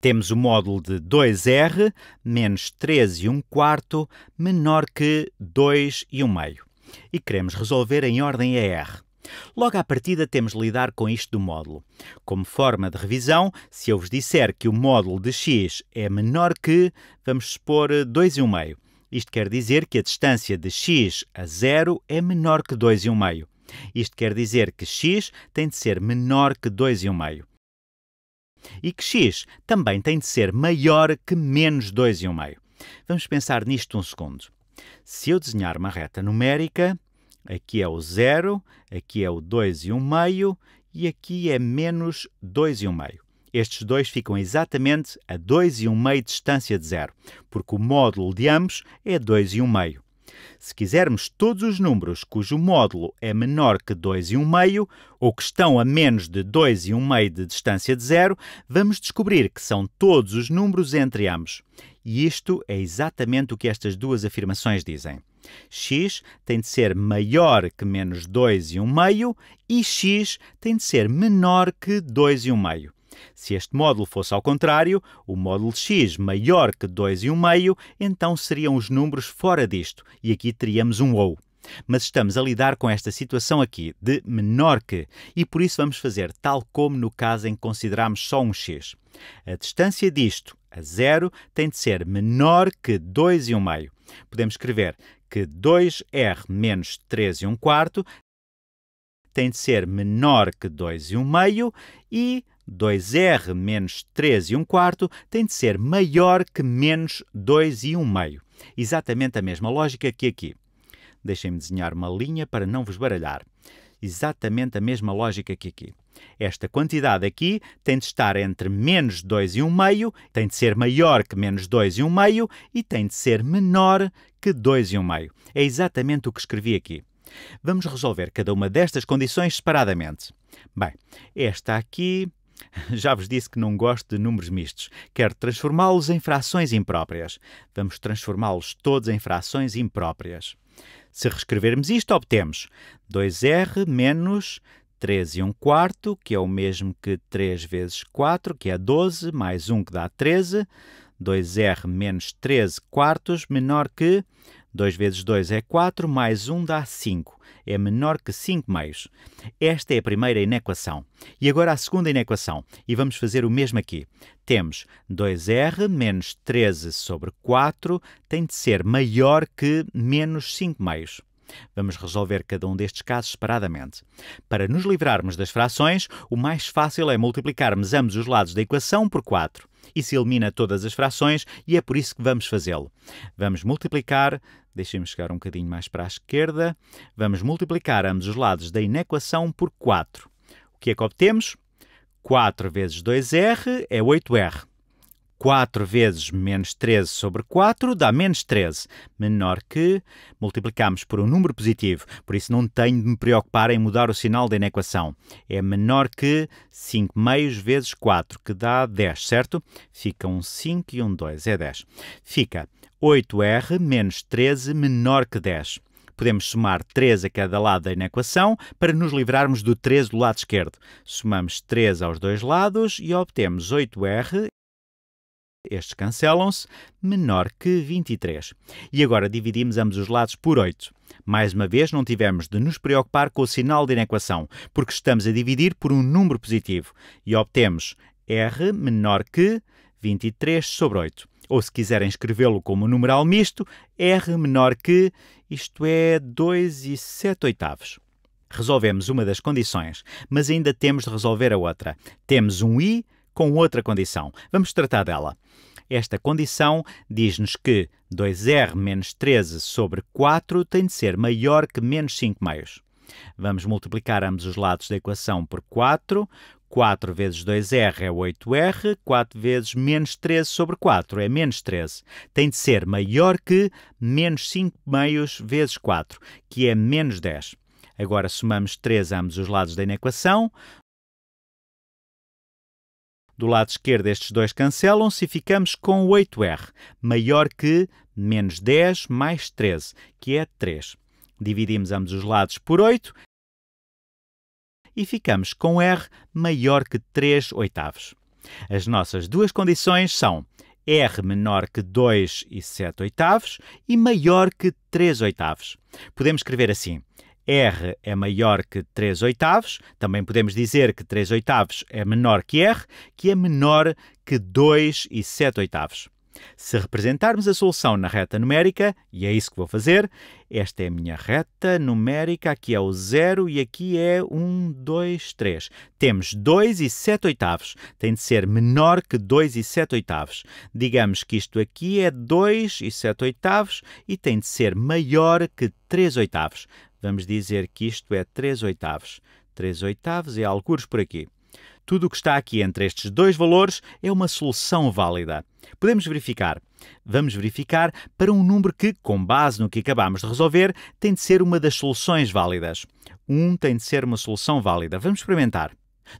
Temos o módulo de 2r menos 3 e 1 quarto menor que 2 e 1 meio. E queremos resolver em ordem a R. Logo à partida temos de lidar com isto do módulo. Como forma de revisão, se eu vos disser que o módulo de x é menor que, vamos supor, 2 e 1 meio. Isto quer dizer que a distância de x a zero é menor que 2 e 1 meio. Isto quer dizer que x tem de ser menor que 2 e 1 meio. E que x também tem de ser maior que menos 2,5. Vamos pensar nisto um segundo. Se eu desenhar uma reta numérica, aqui é o 0, aqui é o 2,5 e e aqui é menos 2,5. Estes dois ficam exatamente a 2,5 distância de zero, porque o módulo de ambos é 2,5. Se quisermos todos os números cujo módulo é menor que 2,5 ou que estão a menos de 2,5 de distância de zero, vamos descobrir que são todos os números entre ambos. E isto é exatamente o que estas duas afirmações dizem. x tem de ser maior que menos 2,5 e x tem de ser menor que 2,5. Se este módulo fosse ao contrário, o módulo x maior que 2 e 1 meio, então seriam os números fora disto, e aqui teríamos um ou. Mas estamos a lidar com esta situação aqui, de menor que, e por isso vamos fazer tal como no caso em que consideramos só um x. A distância disto a zero tem de ser menor que 2 e 1 meio. Podemos escrever que 2r menos 3 e 1 quarto tem de ser menor que 2 e 1 meio e 2r menos 3 e 1 quarto tem de ser maior que menos 2 e 1 meio. Exatamente a mesma lógica que aqui. Deixem-me desenhar uma linha para não vos baralhar. Exatamente a mesma lógica que aqui. Esta quantidade aqui tem de estar entre menos 2 e 1 meio, tem de ser maior que menos 2 e 1 meio e tem de ser menor que 2 e 1 meio. É exatamente o que escrevi aqui. Vamos resolver cada uma destas condições separadamente. Bem, esta aqui Já vos disse que não gosto de números mistos. Quero transformá-los em frações impróprias. Vamos transformá-los todos em frações impróprias. Se reescrevermos isto, obtemos 2r menos 3 e 1 quarto, que é o mesmo que 3 vezes 4, que é 12, mais 1, que dá 13. 2r menos 13 quartos, menor que 2 vezes 2 é 4, mais 1 dá 5. É menor que 5 meios. Esta é a primeira inequação. E agora a segunda inequação. E vamos fazer o mesmo aqui. Temos 2r menos 13 sobre 4 tem de ser maior que menos 5 meios. Vamos resolver cada um destes casos separadamente. Para nos livrarmos das frações, o mais fácil é multiplicarmos ambos os lados da equação por 4. Isso elimina todas as frações e é por isso que vamos fazê-lo. Vamos multiplicar, deixemos chegar um bocadinho mais para a esquerda, vamos multiplicar ambos os lados da inequação por 4. O que é que obtemos? 4 vezes 2r é 8r. 4 vezes menos 13 sobre 4 dá menos 13, menor que multiplicamos por um número positivo, por isso não tenho de me preocupar em mudar o sinal da inequação. É menor que 5 meios vezes 4, que dá 10, certo? Fica um 5 e um 2, é 10. Fica 8r menos 13 menor que 10 podemos somar 3 a cada lado da inequação para nos livrarmos do 13 do lado esquerdo. Somamos 3 aos dois lados e obtemos 8r estes cancelam-se, menor que 23. E agora dividimos ambos os lados por 8. Mais uma vez, não tivemos de nos preocupar com o sinal de inequação, porque estamos a dividir por um número positivo e obtemos r menor que 23 sobre 8. Ou se quiserem escrevê-lo como um numeral misto, r menor que, isto é, 2 e 7 oitavos. Resolvemos uma das condições, mas ainda temos de resolver a outra. Temos um i com outra condição. Vamos tratar dela. Esta condição diz-nos que 2r menos 13 sobre 4 tem de ser maior que menos 5 meios. Vamos multiplicar ambos os lados da equação por 4. 4 vezes 2r é 8r, 4 vezes menos 13 sobre 4 é menos 13. Tem de ser maior que menos 5 meios vezes 4, que é menos 10. Agora somamos 3 a ambos os lados da inequação. Do lado esquerdo, estes dois cancelam-se e ficamos com o 8R, maior que menos 10 mais 13, que é 3. Dividimos ambos os lados por 8 e ficamos com R maior que 3 oitavos. As nossas duas condições são R menor que 2 e 7 oitavos e maior que 3 oitavos. Podemos escrever assim: R é maior que 3 oitavos, também podemos dizer que 3 oitavos é menor que R, que é menor que 2 e 7 oitavos. Se representarmos a solução na reta numérica, e é isso que vou fazer, esta é a minha reta numérica, aqui é o 0 e aqui é 1, 2, 3. Temos 2 e 7 oitavos, tem de ser menor que 2 e 7 oitavos. Digamos que isto aqui é 2 e 7 oitavos e tem de ser maior que 3 oitavos. Vamos dizer que isto é 3 oitavos. 3 oitavos é algures por aqui. Tudo o que está aqui entre estes dois valores é uma solução válida. Podemos verificar. Vamos verificar para um número que, com base no que acabamos de resolver, tem de ser uma das soluções válidas. 1 um tem de ser uma solução válida. Vamos experimentar.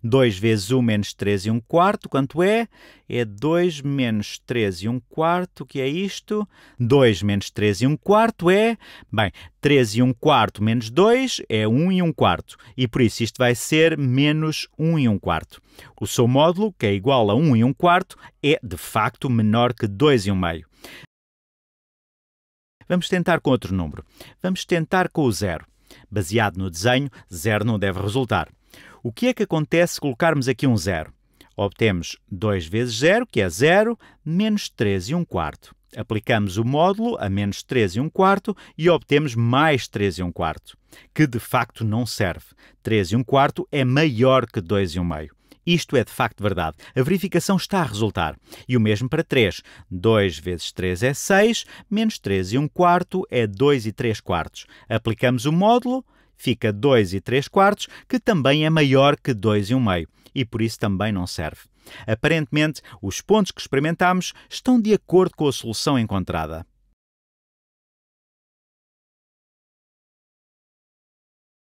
2 vezes 1 menos 3 e 1 quarto, quanto é? É 2 menos 3 e 1 quarto, que é isto? 2 menos 3 e 1 quarto é? Bem, 3 e 1 quarto menos 2 é 1 e 1 quarto. E por isso isto vai ser menos 1 e 1 quarto. O seu módulo, que é igual a 1 e 1 quarto, é de facto menor que 2 e 1 meio. Vamos tentar com outro número. Vamos tentar com o zero. Baseado no desenho, zero não deve resultar. O que é que acontece se colocarmos aqui um zero? Obtemos 2 vezes 0, que é 0, menos 3 e 1 quarto. Aplicamos o módulo a menos 3 e 1 quarto e obtemos mais 3 e 1 quarto, que de facto não serve. 3 e 1 quarto é maior que 2 e 1 meio. Isto é de facto verdade. A verificação está a resultar. E o mesmo para 3. 2 vezes 3 é 6, menos 3 e 1 quarto é 2 e 3 quartos. Aplicamos o módulo, fica 2 e 3 quartos, que também é maior que 2 e 1 meio, e por isso também não serve. Aparentemente, os pontos que experimentamos estão de acordo com a solução encontrada.